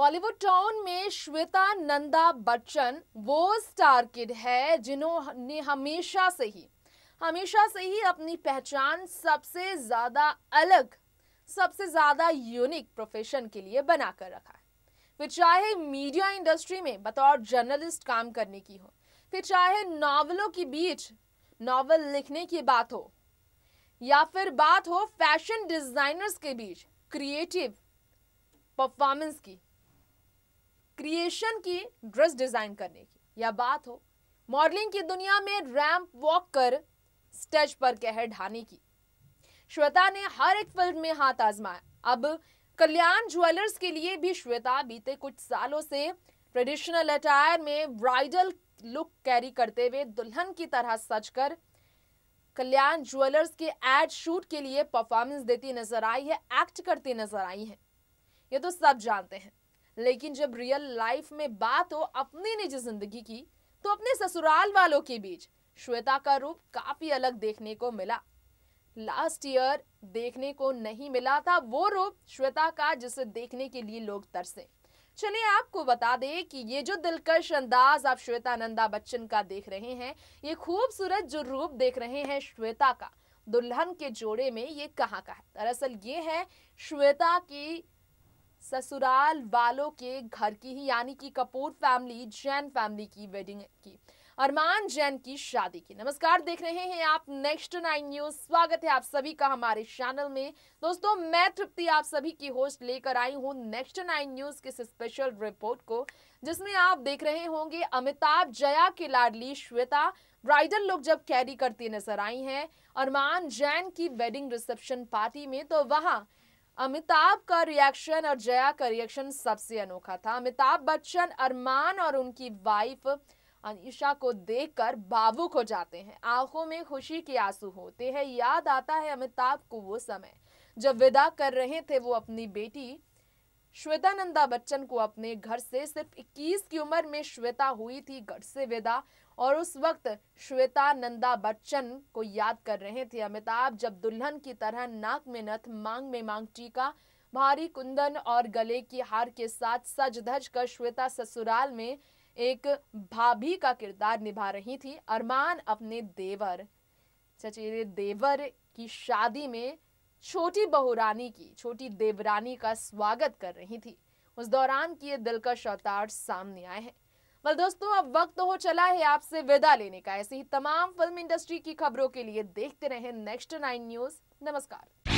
Bollywood town में श्वेता नंदा बच्चन वो star kid है जिन्होंने हमेशा से ही हमेशा से ही अपनी पहचान सबसे ज़्यादा अलग सबसे ज़्यादा यूनिक प्रोफेशन के लिए बना कर रखा है फिर चाहे मीडिया इंडस्ट्री में बतौर जर्नलिस्ट काम करने की हो फिर चाहे नावलों के बीच नावल लिखने की बात हो या फिर बात हो फैशन डिज़ाइनर्स के बीच क्रिएटिव परफॉर्मेंस की क्रिएशन की ड्रेस डिजाइन करने की या बात हो मॉडलिंग की दुनिया में रैंप वॉक कर स्टेज पर कहर ढाने की श्वेता ने हर एक फिल्म में हाथ आजमाया अब कल्याण ज्वेलर्स के लिए भी श्वेता बीते कुछ सालों से ट्रेडिशनल अटायर में ब्राइडल लुक कैरी करते हुए दुल्हन की तरह सच कर कल्याण ज्वेलर्स के एड शूट के लिए परफॉर्मेंस देती नजर आई है एक्ट करती नजर आई है ये तो सब जानते हैं लेकिन जब रियल लाइफ में बात हो अपनी निजी जिंदगी की तो अपने ससुराल वालों के बीच श्वेता का रूप काफी अलग देखने को मिला लास्ट ईयर देखने को नहीं मिला था वो रूप श्वेता का जिसे देखने के लिए लोग तरसे चलिए आपको बता दें कि ये जो दिलकश अंदाज आप श्वेता नंदा बच्चन का देख रहे हैं ये खूबसूरत जो रूप देख रहे हैं श्वेता का दुल्हन के जोड़े में ये कहाँ का है दरअसल ये है श्वेता की ससुराल वालों के घर की ही यानी कि कपूर फैमिली जैन फैमिली की वेडिंग की अरमान जैन की शादी की नमस्कार देख रहे हैं आप नेक्स्ट नाइन न्यूज स्वागत है आप सभी का हमारे चैनल में दोस्तों मैं तृप्ति आप सभी की होस्ट लेकर आई हूं नेक्स्ट नाइन न्यूज के स्पेशल रिपोर्ट को जिसमें आप देख रहे होंगे अमिताभ जया की लाडली श्वेता ब्राइडल लुक जब कैरी करती नजर आई हैं अरमान जैन की वेडिंग रिसेप्शन पार्टी में तो वहां अमिताभ का रिएक्शन और जया का रिएक्शन सबसे अनोखा था अमिताभ बच्चन अरमान और उनकी वाइफ अनिशा को देखकर भावुक हो जाते हैं आंखों में खुशी के आंसू होते हैं याद आता है अमिताभ को वो समय जब विदा कर रहे थे वो अपनी बेटी श्वेता नंदा बच्चन को अपने घर से सिर्फ 21 की उम्र में श्वेता हुई थी घर से विदा और उस वक्त श्वेता नंदा बच्चन को याद कर रहे थे अमिताभ जब दुल्हन की तरह नाक में नथ मांग में मांग टीका भारी कुंदन और गले की हार के साथ सज धज कर श्वेता ससुराल में एक भाभी का किरदार निभा रही थी अरमान अपने देवर चचेरे देवर की शादी में छोटी बहुरानी की छोटी देवरानी का स्वागत कर रही थी उस दौरान की ये दिलकश अवतार सामने आए हैं वल दोस्तों अब वक्त तो हो चला है आपसे विदा लेने का ऐसी ही तमाम फिल्म इंडस्ट्री की खबरों के लिए देखते रहें नेक्स्ट नाइन न्यूज नमस्कार